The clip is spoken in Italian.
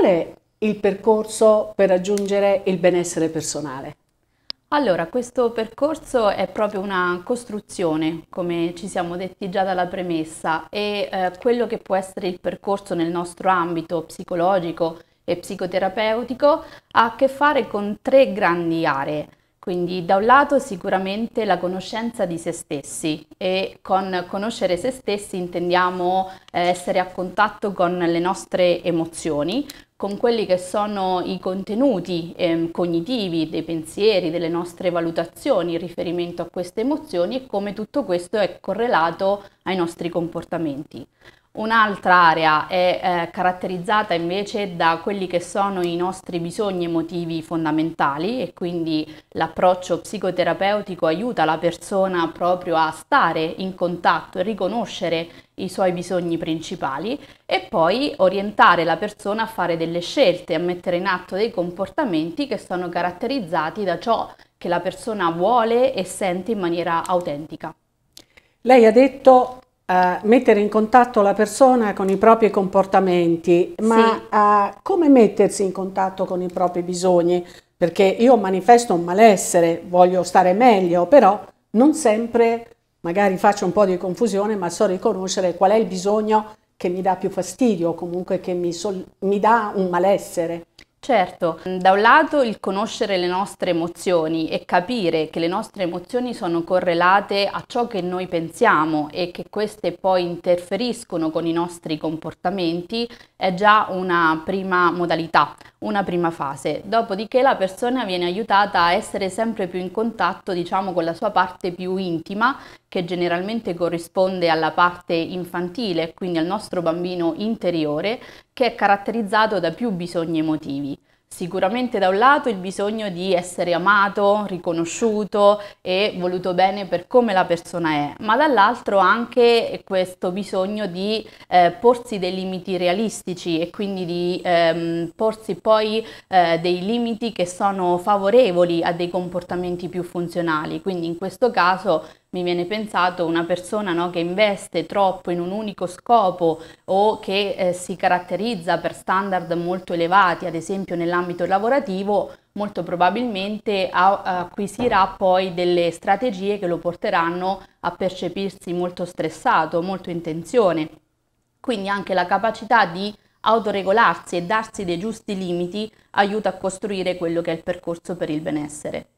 Qual è il percorso per raggiungere il benessere personale? Allora, questo percorso è proprio una costruzione, come ci siamo detti già dalla premessa, e eh, quello che può essere il percorso nel nostro ambito psicologico e psicoterapeutico ha a che fare con tre grandi aree. Quindi da un lato sicuramente la conoscenza di se stessi e con conoscere se stessi intendiamo eh, essere a contatto con le nostre emozioni, con quelli che sono i contenuti eh, cognitivi dei pensieri, delle nostre valutazioni in riferimento a queste emozioni e come tutto questo è correlato ai nostri comportamenti. Un'altra area è eh, caratterizzata invece da quelli che sono i nostri bisogni emotivi fondamentali e quindi l'approccio psicoterapeutico aiuta la persona proprio a stare in contatto e riconoscere i suoi bisogni principali e poi orientare la persona a fare delle scelte, a mettere in atto dei comportamenti che sono caratterizzati da ciò che la persona vuole e sente in maniera autentica. Lei ha detto Uh, mettere in contatto la persona con i propri comportamenti, ma sì. uh, come mettersi in contatto con i propri bisogni? Perché io manifesto un malessere, voglio stare meglio, però non sempre, magari faccio un po' di confusione, ma so riconoscere qual è il bisogno che mi dà più fastidio, o comunque che mi, mi dà un malessere. Certo, da un lato il conoscere le nostre emozioni e capire che le nostre emozioni sono correlate a ciò che noi pensiamo e che queste poi interferiscono con i nostri comportamenti è già una prima modalità, una prima fase. Dopodiché la persona viene aiutata a essere sempre più in contatto, diciamo, con la sua parte più intima, che generalmente corrisponde alla parte infantile, quindi al nostro bambino interiore, che è caratterizzato da più bisogni emotivi. Sicuramente da un lato il bisogno di essere amato, riconosciuto e voluto bene per come la persona è, ma dall'altro anche questo bisogno di eh, porsi dei limiti realistici e quindi di ehm, porsi poi eh, dei limiti che sono favorevoli a dei comportamenti più funzionali. Quindi in questo caso mi viene pensato una persona no, che investe troppo in un unico scopo o che eh, si caratterizza per standard molto elevati, ad esempio nell'ambito lavorativo, molto probabilmente acquisirà poi delle strategie che lo porteranno a percepirsi molto stressato, molto in tensione. Quindi anche la capacità di autoregolarsi e darsi dei giusti limiti aiuta a costruire quello che è il percorso per il benessere.